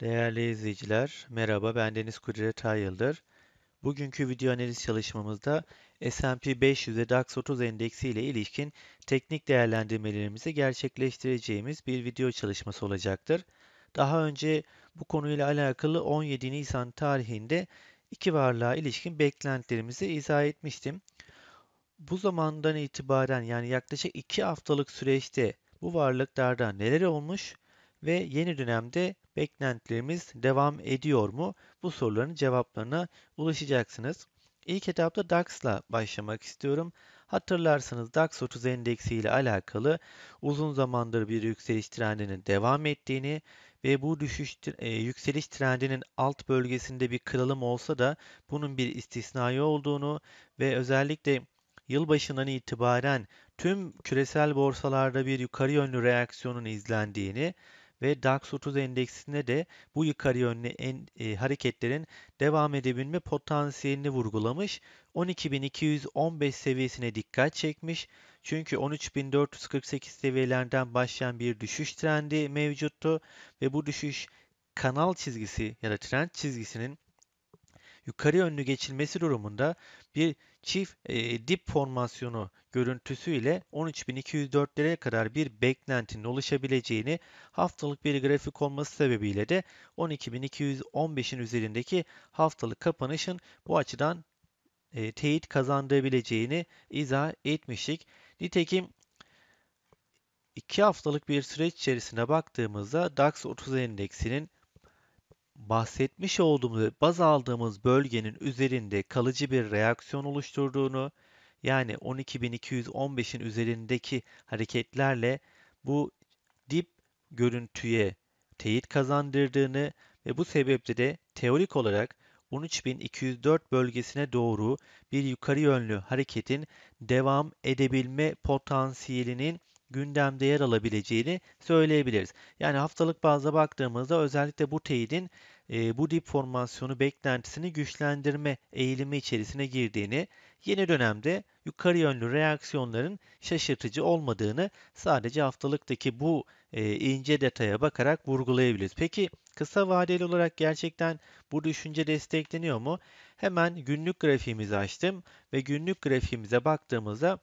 Değerli izleyiciler, merhaba ben Deniz Kudret Ayıldır. Bugünkü video analiz çalışmamızda S&P 500 ve DAX 30 endeksi ile ilişkin teknik değerlendirmelerimizi gerçekleştireceğimiz bir video çalışması olacaktır. Daha önce bu konuyla alakalı 17 Nisan tarihinde iki varlığa ilişkin beklentilerimizi izah etmiştim. Bu zamandan itibaren yani yaklaşık 2 haftalık süreçte bu varlıklardan neler olmuş ve yeni dönemde beklentilerimiz devam ediyor mu? Bu soruların cevaplarına ulaşacaksınız. İlk etapta DAX'la başlamak istiyorum. Hatırlarsanız DAX 30 endeksi ile alakalı uzun zamandır bir yükseliş trendinin devam ettiğini ve bu düşüş e, yükseliş trendinin alt bölgesinde bir kırılım olsa da bunun bir istisnai olduğunu ve özellikle yılbaşından itibaren tüm küresel borsalarda bir yukarı yönlü reaksiyonun izlendiğini ve DAX 30 endeksinde de bu yukarı yönlü en, e, hareketlerin devam edebilme potansiyelini vurgulamış. 12.215 seviyesine dikkat çekmiş. Çünkü 13.448 seviyelerden başlayan bir düşüş trendi mevcuttu ve bu düşüş kanal çizgisi ya da trend çizgisinin yukarı yönlü geçilmesi durumunda bir çift e, dip formasyonu görüntüsüyle 13.204 liraya kadar bir beklentinin oluşabileceğini haftalık bir grafik olması sebebiyle de 12.215'in üzerindeki haftalık kapanışın bu açıdan e, teyit kazandırabileceğini izah etmiştik. Nitekim 2 haftalık bir süreç içerisine baktığımızda DAX 30 endeksinin bahsetmiş olduğumuz baz aldığımız bölgenin üzerinde kalıcı bir reaksiyon oluşturduğunu yani 12.215'in üzerindeki hareketlerle bu dip görüntüye teyit kazandırdığını ve bu sebeple de teorik olarak 13.204 bölgesine doğru bir yukarı yönlü hareketin devam edebilme potansiyelinin gündemde yer alabileceğini söyleyebiliriz. Yani haftalık bazda baktığımızda özellikle bu teyidin e, bu dip formasyonu beklentisini güçlendirme eğilimi içerisine girdiğini, yeni dönemde yukarı yönlü reaksiyonların şaşırtıcı olmadığını sadece haftalıktaki bu e, ince detaya bakarak vurgulayabiliriz. Peki kısa vadeli olarak gerçekten bu düşünce destekleniyor mu? Hemen günlük grafiğimizi açtım ve günlük grafiğimize baktığımızda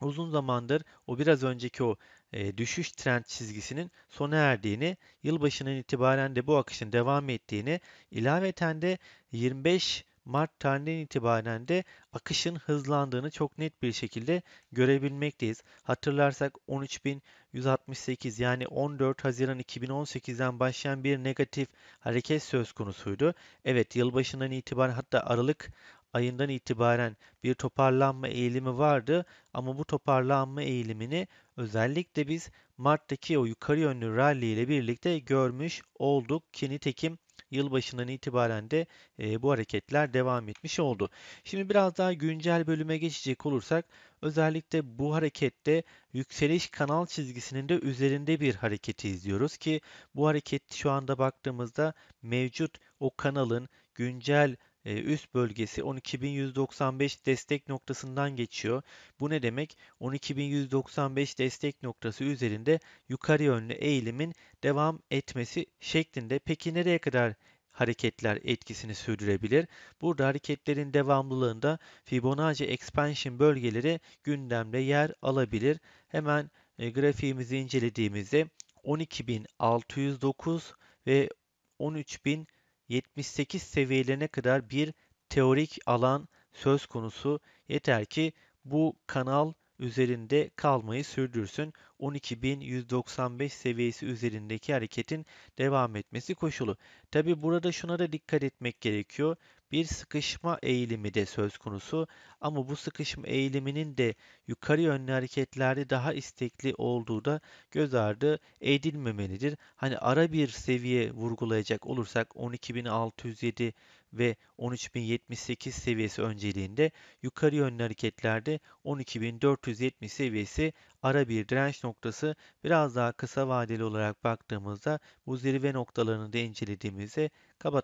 uzun zamandır o biraz önceki o e, düşüş trend çizgisinin sona erdiğini, yılbaşından itibaren de bu akışın devam ettiğini, ilaveten de 25 Mart tarihinden itibaren de akışın hızlandığını çok net bir şekilde görebilmekteyiz. Hatırlarsak 13.168 yani 14 Haziran 2018'den başlayan bir negatif hareket söz konusuydu. Evet yılbaşından itibaren hatta Aralık ayından itibaren bir toparlanma eğilimi vardı ama bu toparlanma eğilimini özellikle biz Mart'taki o yukarı yönlü rally ile birlikte görmüş olduk ki nitekim yılbaşından itibaren de e, bu hareketler devam etmiş oldu. Şimdi biraz daha güncel bölüme geçecek olursak özellikle bu harekette yükseliş kanal çizgisinin de üzerinde bir hareketi izliyoruz ki bu hareket şu anda baktığımızda mevcut o kanalın güncel e, üst bölgesi 12.195 destek noktasından geçiyor. Bu ne demek? 12.195 destek noktası üzerinde yukarı yönlü eğilimin devam etmesi şeklinde. Peki nereye kadar hareketler etkisini sürdürebilir. Burada hareketlerin devamlılığında Fibonacci expansion bölgeleri gündemde yer alabilir. Hemen e, grafiğimizi incelediğimizde 12.609 ve 13.000 78 seviyelerine kadar bir teorik alan söz konusu yeter ki bu kanal üzerinde kalmayı sürdürsün. 12.195 seviyesi üzerindeki hareketin devam etmesi koşulu. Tabi burada şuna da dikkat etmek gerekiyor bir sıkışma eğilimi de söz konusu ama bu sıkışma eğiliminin de yukarı yönlü hareketlerde daha istekli olduğu da göz ardı edilmemelidir. Hani ara bir seviye vurgulayacak olursak 12607 ve 13.078 seviyesi önceliğinde yukarı yönlü hareketlerde 12.470 seviyesi ara bir direnç noktası biraz daha kısa vadeli olarak baktığımızda bu zirve noktalarını da incelediğimizde kaba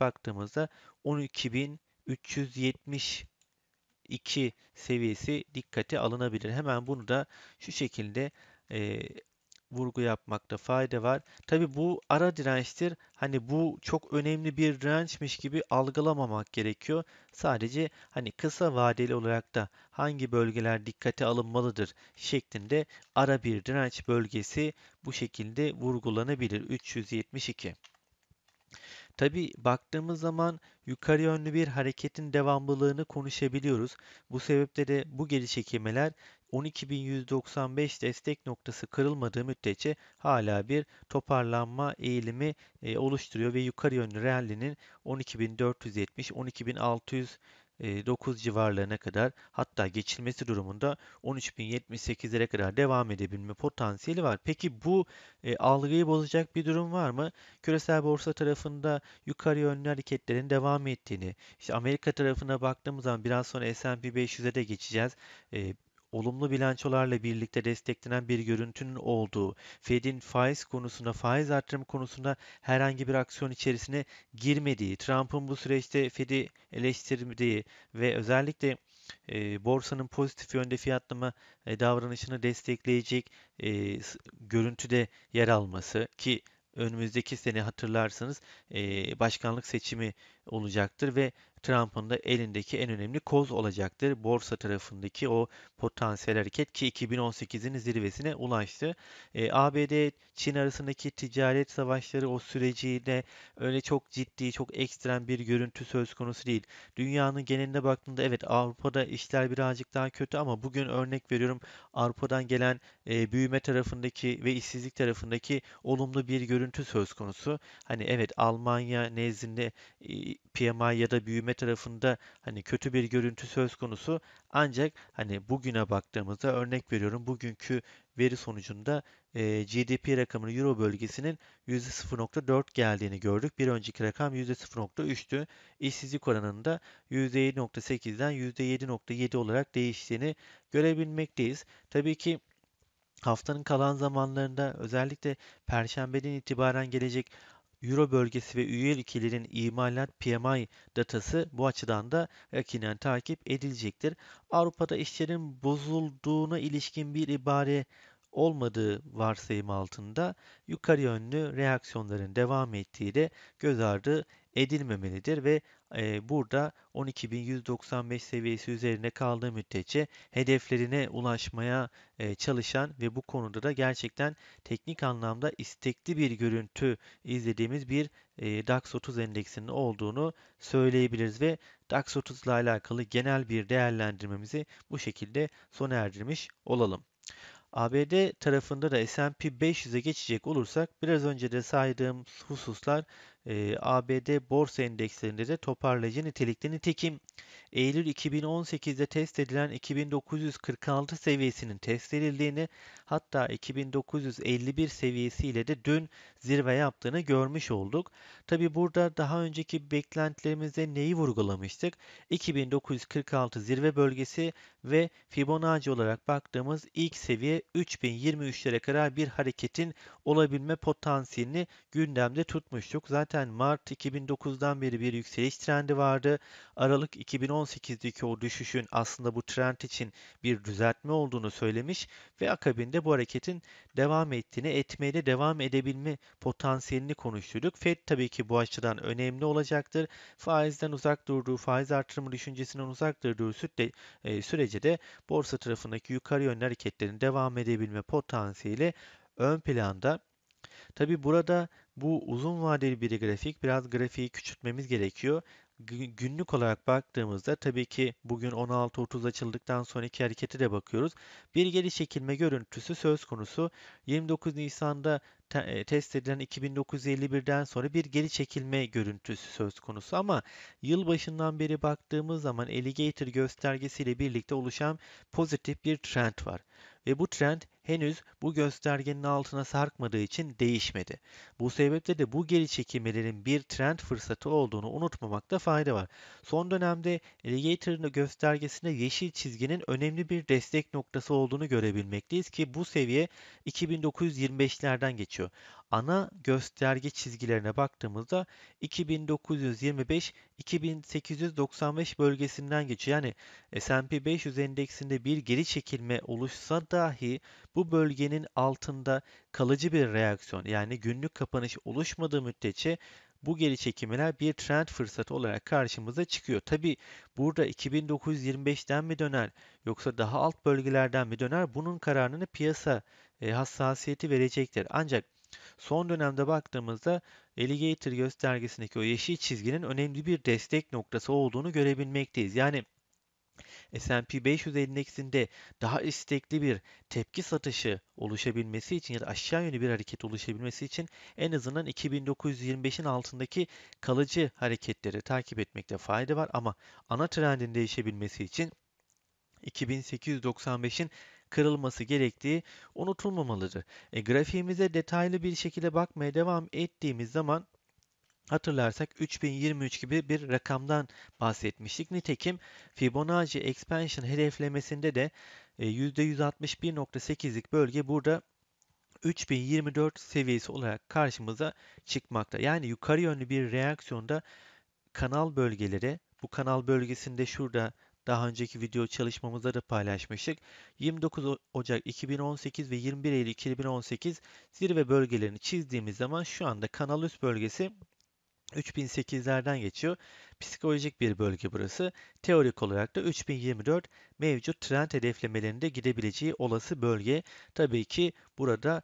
baktığımızda 12.372 seviyesi dikkate alınabilir. Hemen bunu da şu şekilde e, vurgu yapmakta fayda var. Tabi bu ara dirençtir. Hani bu çok önemli bir dirençmiş gibi algılamamak gerekiyor. Sadece hani kısa vadeli olarak da hangi bölgeler dikkate alınmalıdır şeklinde ara bir direnç bölgesi bu şekilde vurgulanabilir. 372. Tabi baktığımız zaman yukarı yönlü bir hareketin devamlılığını konuşabiliyoruz. Bu sebeple de bu geri çekimler. 12195 destek noktası kırılmadığı müddetçe hala bir toparlanma eğilimi e, oluşturuyor ve yukarı yönlü rallinin 12470 12609 civarlarına kadar hatta geçilmesi durumunda 13.078'lere kadar devam edebilme potansiyeli var. Peki bu e, algıyı bozacak bir durum var mı? Küresel borsa tarafında yukarı yönlü hareketlerin devam ettiğini, işte Amerika tarafına baktığımız zaman biraz sonra S&P 500'e de geçeceğiz. E, olumlu bilançolarla birlikte desteklenen bir görüntünün olduğu, Fed'in faiz konusunda, faiz artırım konusunda herhangi bir aksiyon içerisine girmediği, Trump'ın bu süreçte Fed'i eleştirdiği ve özellikle e, borsanın pozitif yönde fiyatlama e, davranışını destekleyecek e, görüntüde yer alması ki önümüzdeki sene hatırlarsanız e, başkanlık seçimi olacaktır ve Trump'ın da elindeki en önemli koz olacaktır. Borsa tarafındaki o potansiyel hareket ki 2018'in zirvesine ulaştı. E, ABD Çin arasındaki ticaret savaşları o süreciyle öyle çok ciddi, çok ekstrem bir görüntü söz konusu değil. Dünyanın geneline baktığında evet Avrupa'da işler birazcık daha kötü ama bugün örnek veriyorum Avrupa'dan gelen e, büyüme tarafındaki ve işsizlik tarafındaki olumlu bir görüntü söz konusu. Hani evet Almanya nezdinde e, PMI ya da büyüme tarafında hani kötü bir görüntü söz konusu ancak hani bugüne baktığımızda örnek veriyorum bugünkü veri sonucunda e, GDP rakamını Euro bölgesinin %0.4 geldiğini gördük. Bir önceki rakam %0.3'tü. İşsizlik oranında %7.8'den %7.7 olarak değiştiğini görebilmekteyiz. Tabii ki Haftanın kalan zamanlarında özellikle perşembeden itibaren gelecek Euro bölgesi ve üye ülkelerin imalat PMI datası bu açıdan da yakinen takip edilecektir. Avrupa'da işlerin bozulduğuna ilişkin bir ibare olmadığı varsayım altında yukarı yönlü reaksiyonların devam ettiği de göz ardı edilmemelidir ve e, burada 12.195 seviyesi üzerine kaldığı müddetçe hedeflerine ulaşmaya e, çalışan ve bu konuda da gerçekten teknik anlamda istekli bir görüntü izlediğimiz bir e, DAX 30 endeksinin olduğunu söyleyebiliriz ve DAX 30 ile alakalı genel bir değerlendirmemizi bu şekilde sona erdirmiş olalım. ABD tarafında da S&P 500'e geçecek olursak biraz önce de saydığım hususlar ABD borsa endekslerinde de toparlayıcı nitelikte. Nitekim Eylül 2018'de test edilen 2946 seviyesinin test edildiğini hatta 2951 seviyesiyle de dün zirve yaptığını görmüş olduk. Tabi burada daha önceki beklentilerimize neyi vurgulamıştık? 2946 zirve bölgesi ve Fibonacci olarak baktığımız ilk seviye 3023'lere kadar bir hareketin olabilme potansiyelini gündemde tutmuştuk. Zaten Mart 2009'dan beri bir yükseliş trendi vardı. Aralık 2010 2018'deki o düşüşün aslında bu trend için bir düzeltme olduğunu söylemiş ve akabinde bu hareketin devam ettiğini, etmeyle devam edebilme potansiyelini konuşturduk. Fed tabii ki bu açıdan önemli olacaktır. Faizden uzak durduğu, faiz artırımı düşüncesinden uzak durduğu e, sürece de borsa tarafındaki yukarı yönlü hareketlerin devam edebilme potansiyeli ön planda. Tabii burada bu uzun vadeli bir grafik biraz grafiği küçültmemiz gerekiyor günlük olarak baktığımızda tabii ki bugün 16.30 açıldıktan sonraki hareketi de bakıyoruz. Bir geri çekilme görüntüsü söz konusu. 29 Nisan'da e, test edilen 2951'den sonra bir geri çekilme görüntüsü söz konusu ama yıl başından beri baktığımız zaman alligator göstergesiyle birlikte oluşan pozitif bir trend var. Ve bu trend henüz bu göstergenin altına sarkmadığı için değişmedi. Bu sebeple de bu geri çekilmelerin bir trend fırsatı olduğunu unutmamakta fayda var. Son dönemde Alligator'ın göstergesinde yeşil çizginin önemli bir destek noktası olduğunu görebilmekteyiz ki bu seviye 2925'lerden geçiyor. Ana gösterge çizgilerine baktığımızda 2925-2895 bölgesinden geçiyor. Yani S&P 500 endeksinde bir geri çekilme oluşsa dahi bu bölgenin altında kalıcı bir reaksiyon yani günlük kapanış oluşmadığı müddetçe bu geri çekimler bir trend fırsatı olarak karşımıza çıkıyor. Tabi burada 2925'ten mi döner yoksa daha alt bölgelerden mi döner bunun kararını piyasa e, hassasiyeti verecektir. Ancak son dönemde baktığımızda Alligator göstergesindeki o yeşil çizginin önemli bir destek noktası olduğunu görebilmekteyiz. Yani S&P 500 endeksinde daha istekli bir tepki satışı oluşabilmesi için ya da aşağı yönlü bir hareket oluşabilmesi için en azından 2925'in altındaki kalıcı hareketleri takip etmekte fayda var ama ana trendin değişebilmesi için 2895'in kırılması gerektiği unutulmamalıdır. E, grafiğimize detaylı bir şekilde bakmaya devam ettiğimiz zaman Hatırlarsak 3023 gibi bir rakamdan bahsetmiştik. Nitekim Fibonacci expansion hedeflemesinde de %161.8'lik e, bölge burada 3024 seviyesi olarak karşımıza çıkmakta. Yani yukarı yönlü bir reaksiyonda kanal bölgeleri, bu kanal bölgesinde şurada daha önceki video çalışmamızda da paylaşmıştık. 29 Ocak 2018 ve 21 Eylül 2018 zirve bölgelerini çizdiğimiz zaman şu anda kanal üst bölgesi 3008'lerden geçiyor. Psikolojik bir bölge burası. Teorik olarak da 3024 mevcut trend hedeflemelerinde gidebileceği olası bölge. Tabii ki burada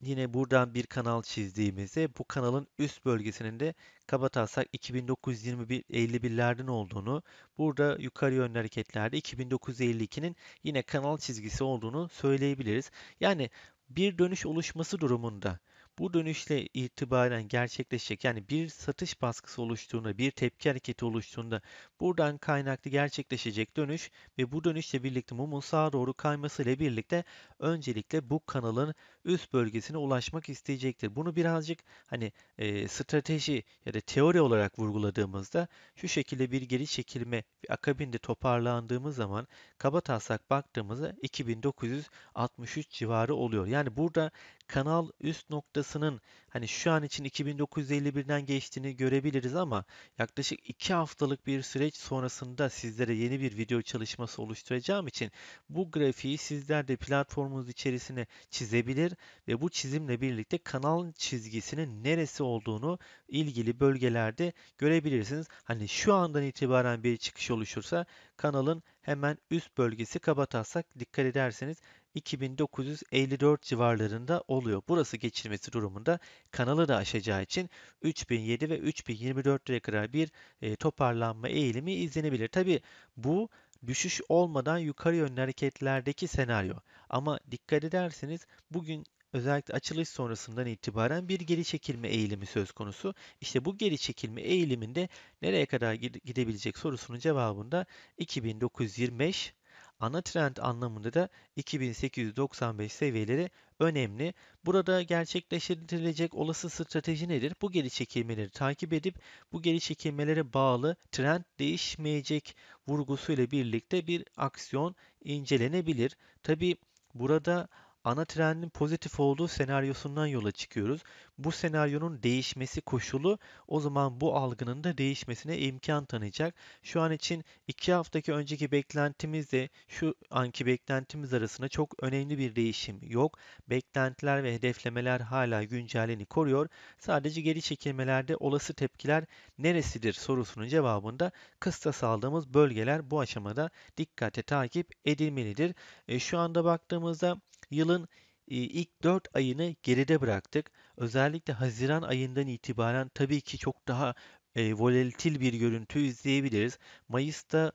yine buradan bir kanal çizdiğimizde bu kanalın üst bölgesinin de kabatasak 2921-51'lerden olduğunu, burada yukarı yönlü hareketlerde 2952'nin yine kanal çizgisi olduğunu söyleyebiliriz. Yani bir dönüş oluşması durumunda bu dönüşle itibaren gerçekleşecek yani bir satış baskısı oluştuğunda, bir tepki hareketi oluştuğunda buradan kaynaklı gerçekleşecek dönüş ve bu dönüşle birlikte mumun sağa doğru kaymasıyla birlikte öncelikle bu kanalın üst bölgesine ulaşmak isteyecektir. Bunu birazcık hani e, strateji ya da teori olarak vurguladığımızda şu şekilde bir geri çekilme akabinde toparlandığımız zaman kaba taslak baktığımızda 2963 civarı oluyor. Yani burada kanal üst noktasının hani şu an için 2951'den geçtiğini görebiliriz ama yaklaşık 2 haftalık bir süreç sonrasında sizlere yeni bir video çalışması oluşturacağım için bu grafiği sizler de platformunuz içerisine çizebilir olacaktır ve bu çizimle birlikte kanal çizgisinin neresi olduğunu ilgili bölgelerde görebilirsiniz. Hani şu andan itibaren bir çıkış oluşursa kanalın hemen üst bölgesi kabatasak dikkat ederseniz 2954 civarlarında oluyor. Burası geçilmesi durumunda kanalı da aşacağı için 3007 ve 3024 kadar bir e, toparlanma eğilimi izlenebilir. Tabi bu düşüş olmadan yukarı yönlü hareketlerdeki senaryo. Ama dikkat ederseniz bugün özellikle açılış sonrasından itibaren bir geri çekilme eğilimi söz konusu. İşte bu geri çekilme eğiliminde nereye kadar gidebilecek sorusunun cevabında 2925 ana trend anlamında da 2895 seviyeleri önemli. Burada gerçekleştirilecek olası strateji nedir? Bu geri çekilmeleri takip edip bu geri çekilmelere bağlı trend değişmeyecek vurgusuyla birlikte bir aksiyon incelenebilir. Tabi burada ana trendin pozitif olduğu senaryosundan yola çıkıyoruz. Bu senaryonun değişmesi koşulu o zaman bu algının da değişmesine imkan tanıyacak. Şu an için 2 haftaki önceki beklentimizle şu anki beklentimiz arasında çok önemli bir değişim yok. Beklentiler ve hedeflemeler hala güncelliğini koruyor. Sadece geri çekilmelerde olası tepkiler neresidir sorusunun cevabında kıstas aldığımız bölgeler bu aşamada dikkate takip edilmelidir. E, şu anda baktığımızda Yılın ilk 4 ayını geride bıraktık. Özellikle Haziran ayından itibaren tabii ki çok daha e, volatil bir görüntü izleyebiliriz. Mayıs'ta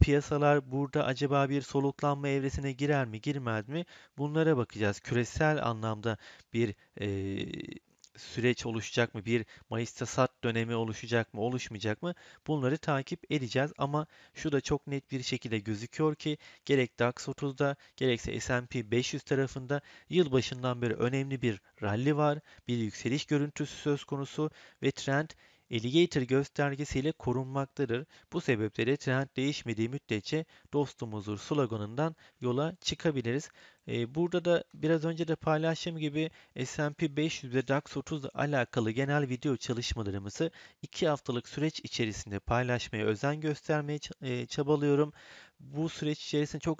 piyasalar burada acaba bir soluklanma evresine girer mi girmez mi bunlara bakacağız. Küresel anlamda bir e, süreç oluşacak mı? Bir Mayıs'ta sat dönemi oluşacak mı? Oluşmayacak mı? Bunları takip edeceğiz ama şu da çok net bir şekilde gözüküyor ki gerek DAX 30'da gerekse S&P 500 tarafında yılbaşından beri önemli bir rally var. Bir yükseliş görüntüsü söz konusu ve trend alligator göstergesiyle korunmaktadır. Bu sebeple de trend değişmediği müddetçe dostumuzdur sloganından yola çıkabiliriz. Ee, burada da biraz önce de paylaştığım gibi S&P 500 ve DAX 30 ile alakalı genel video çalışmalarımızı 2 haftalık süreç içerisinde paylaşmaya özen göstermeye e, çabalıyorum. Bu süreç içerisinde çok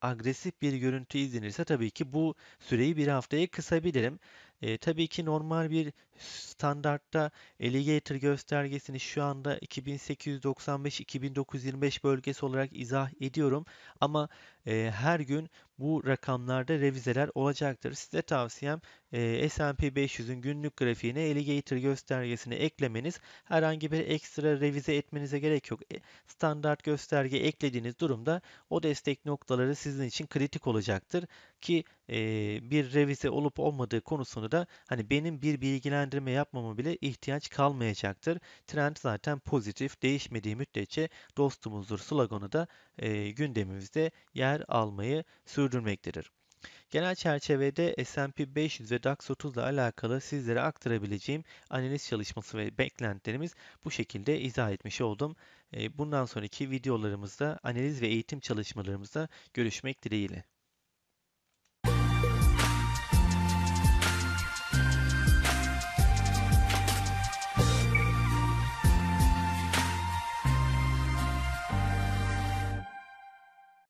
agresif bir görüntü izlenirse tabii ki bu süreyi bir haftaya kısabilirim. E, tabii ki normal bir standartta alligator göstergesini şu anda 2895-2925 bölgesi olarak izah ediyorum. Ama e, her gün bu rakamlarda revizeler olacaktır. Size tavsiyem e, S&P 500'ün günlük grafiğine alligator göstergesini eklemeniz. Herhangi bir ekstra revize etmenize gerek yok. E, standart gösterge eklediğiniz durumda o destek noktaları sizin için kritik olacaktır. Ki bir revize olup olmadığı konusunu da hani benim bir bilgilendirme yapmama bile ihtiyaç kalmayacaktır. Trend zaten pozitif değişmediği müddetçe dostumuzdur sloganı da gündemimizde yer almayı sürdürmektedir. Genel çerçevede S&P 500 ve DAX 30 ile alakalı sizlere aktarabileceğim analiz çalışması ve beklentilerimiz bu şekilde izah etmiş oldum. Bundan sonraki videolarımızda analiz ve eğitim çalışmalarımızda görüşmek dileğiyle.